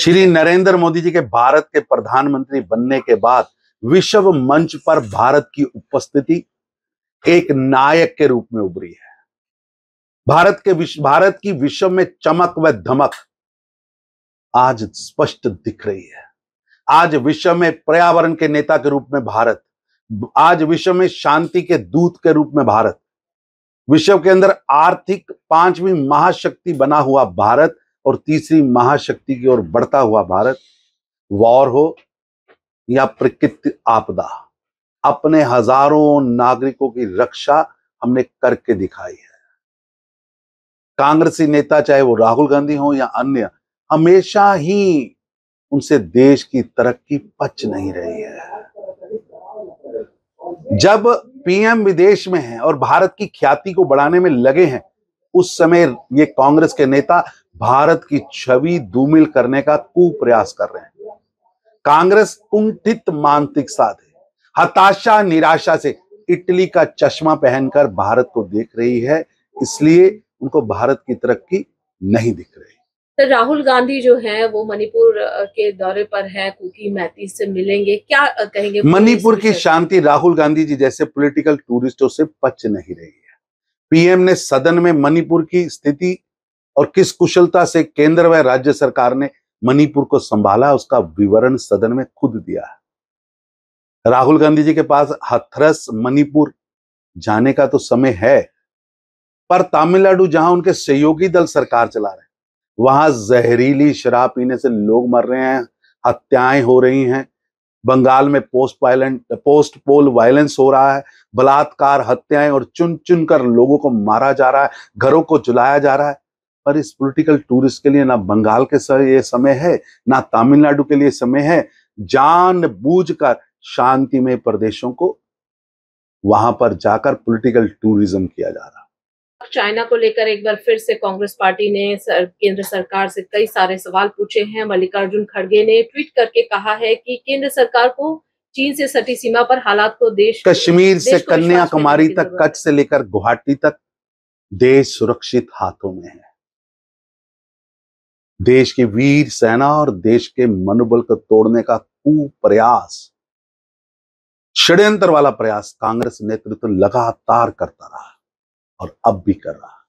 श्री नरेंद्र मोदी जी के भारत के प्रधानमंत्री बनने के बाद विश्व मंच पर भारत की उपस्थिति एक नायक के रूप में उभरी है भारत के विश्व भारत की विश्व में चमक व धमक आज स्पष्ट दिख रही है आज विश्व में पर्यावरण के नेता के रूप में भारत आज विश्व में शांति के दूत के रूप में भारत विश्व के अंदर आर्थिक पांचवी महाशक्ति बना हुआ भारत और तीसरी महाशक्ति की ओर बढ़ता हुआ भारत वॉर हो या प्रकृति आपदा अपने हजारों नागरिकों की रक्षा हमने करके दिखाई है कांग्रेसी नेता चाहे वो राहुल गांधी हो या अन्य हमेशा ही उनसे देश की तरक्की पच नहीं रही है जब पीएम विदेश में है और भारत की ख्याति को बढ़ाने में लगे हैं उस समय ये कांग्रेस के नेता भारत की छवि धूमिल करने का कुप्रयास कर रहे हैं कांग्रेस कुंठित साथ है हताशा निराशा से इटली का चश्मा पहनकर भारत को देख रही है इसलिए उनको भारत की तरक्की नहीं दिख रही सर तो राहुल गांधी जो है वो मणिपुर के दौरे पर है कुकी मैती से मिलेंगे क्या कहेंगे मणिपुर की शांति राहुल गांधी जी जैसे पॉलिटिकल टूरिस्टों से पच नहीं रही है पीएम ने सदन में मणिपुर की स्थिति और किस कुशलता से केंद्र व राज्य सरकार ने मणिपुर को संभाला उसका विवरण सदन में खुद दिया है राहुल गांधी जी के पास हथरस मणिपुर जाने का तो समय है पर तमिलनाडु जहां उनके सहयोगी दल सरकार चला रहे वहां जहरीली शराब पीने से लोग मर रहे हैं हत्याएं हो रही हैं बंगाल में post violent post poll violence हो रहा है बलात्कार हत्याएं और चुन चुन कर लोगों को मारा जा रहा है घरों को जलाया जा रहा है पर इस पॉलिटिकल टूरिस्ट के लिए ना बंगाल के ये समय है ना तमिलनाडु के लिए समय है जान बूझ कर शांति में प्रदेशों को वहां पर जाकर पॉलिटिकल टूरिज्म किया जा रहा चाइना को लेकर एक बार फिर से कांग्रेस पार्टी ने सर, केंद्र सरकार से कई सारे सवाल पूछे हैं मल्लिकार्जुन खड़गे ने ट्वीट करके कहा है कि केंद्र सरकार को चीन से सटी सीमा पर हालात को देश कश्मीर से कन्याकुमारी तक कच्छ से लेकर गुवाहाटी तक देश सुरक्षित हाथों में है देश की वीर सेना और देश के मनोबल को तोड़ने का कुप्रयास षड्यंत्र वाला प्रयास कांग्रेस नेतृत्व लगातार करता रहा और अब भी कर रहा